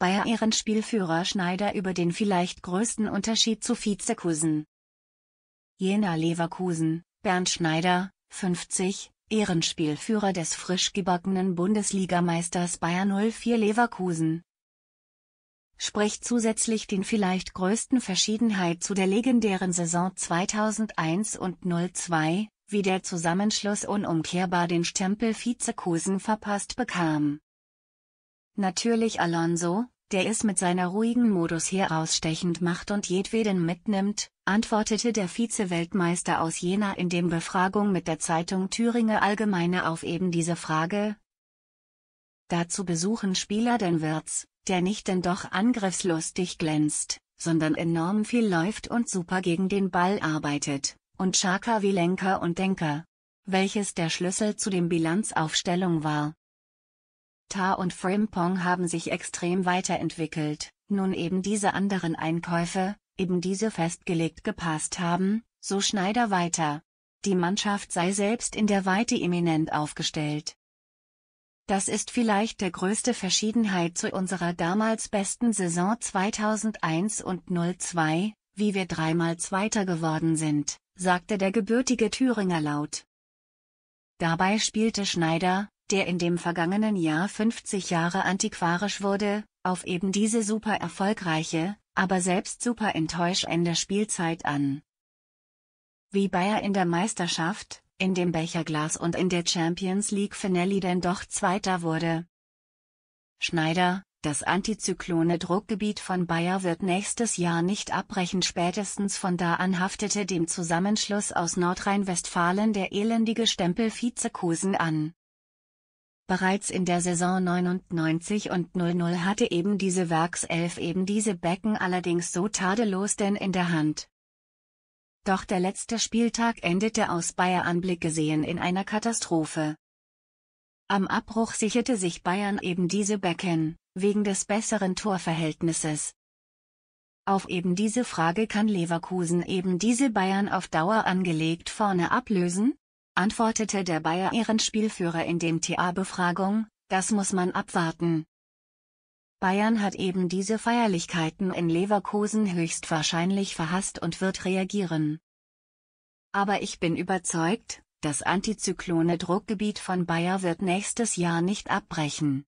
Bayern-Spielführer Schneider über den vielleicht größten Unterschied zu Vizekusen. Jena Leverkusen, Bernd Schneider, 50, Ehrenspielführer des frisch gebackenen Bundesligameisters Bayer 04 Leverkusen. Spricht zusätzlich den vielleicht größten Verschiedenheit zu der legendären Saison 2001 und 02, wie der Zusammenschluss unumkehrbar den Stempel Vizekusen verpasst bekam. Natürlich Alonso, der es mit seiner ruhigen Modus herausstechend macht und jedweden mitnimmt, antwortete der Vize-Weltmeister aus Jena in dem Befragung mit der Zeitung Thüringe Allgemeine auf eben diese Frage. Dazu besuchen Spieler den Wirtz, der nicht denn doch angriffslustig glänzt, sondern enorm viel läuft und super gegen den Ball arbeitet, und Schaka wie Lenker und Denker. Welches der Schlüssel zu dem Bilanzaufstellung war, Ta und Frimpong haben sich extrem weiterentwickelt, nun eben diese anderen Einkäufe, eben diese festgelegt gepasst haben, so Schneider weiter. Die Mannschaft sei selbst in der Weite eminent aufgestellt. Das ist vielleicht der größte Verschiedenheit zu unserer damals besten Saison 2001 und 02, wie wir dreimal Zweiter geworden sind, sagte der gebürtige Thüringer laut. Dabei spielte Schneider, der in dem vergangenen Jahr 50 Jahre antiquarisch wurde, auf eben diese super erfolgreiche, aber selbst super enttäuschende Spielzeit an. Wie Bayer in der Meisterschaft, in dem Becherglas und in der Champions League Finale denn doch Zweiter wurde. Schneider, das antizyklone Druckgebiet von Bayer wird nächstes Jahr nicht abbrechen. Spätestens von da an haftete dem Zusammenschluss aus Nordrhein-Westfalen der elendige Stempel Vizekusen an. Bereits in der Saison 99 und 00 hatte eben diese Werkself eben diese Becken allerdings so tadellos denn in der Hand. Doch der letzte Spieltag endete aus Bayer Anblick gesehen in einer Katastrophe. Am Abbruch sicherte sich Bayern eben diese Becken, wegen des besseren Torverhältnisses. Auf eben diese Frage kann Leverkusen eben diese Bayern auf Dauer angelegt vorne ablösen, antwortete der Bayer Ehrenspielführer in dem TA-Befragung, das muss man abwarten. Bayern hat eben diese Feierlichkeiten in Leverkusen höchstwahrscheinlich verhasst und wird reagieren. Aber ich bin überzeugt, das antizyklone Druckgebiet von Bayer wird nächstes Jahr nicht abbrechen.